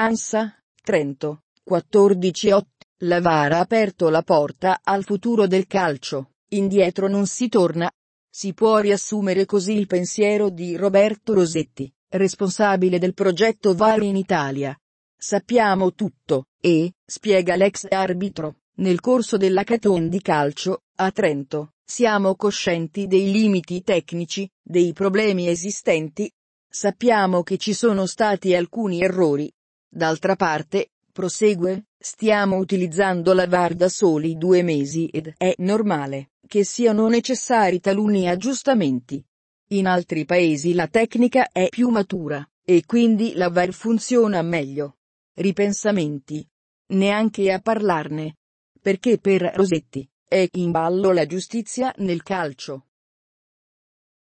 Ansa, Trento, 14-8. Lavara ha aperto la porta al futuro del calcio, indietro non si torna. Si può riassumere così il pensiero di Roberto Rosetti, responsabile del progetto VAR in Italia. Sappiamo tutto, e, spiega l'ex arbitro, nel corso della Caton di calcio, a Trento, siamo coscienti dei limiti tecnici, dei problemi esistenti. Sappiamo che ci sono stati alcuni errori, D'altra parte, prosegue, stiamo utilizzando la VAR da soli due mesi ed è normale che siano necessari taluni aggiustamenti. In altri paesi la tecnica è più matura, e quindi la VAR funziona meglio. Ripensamenti. Neanche a parlarne. Perché per Rosetti, è in ballo la giustizia nel calcio.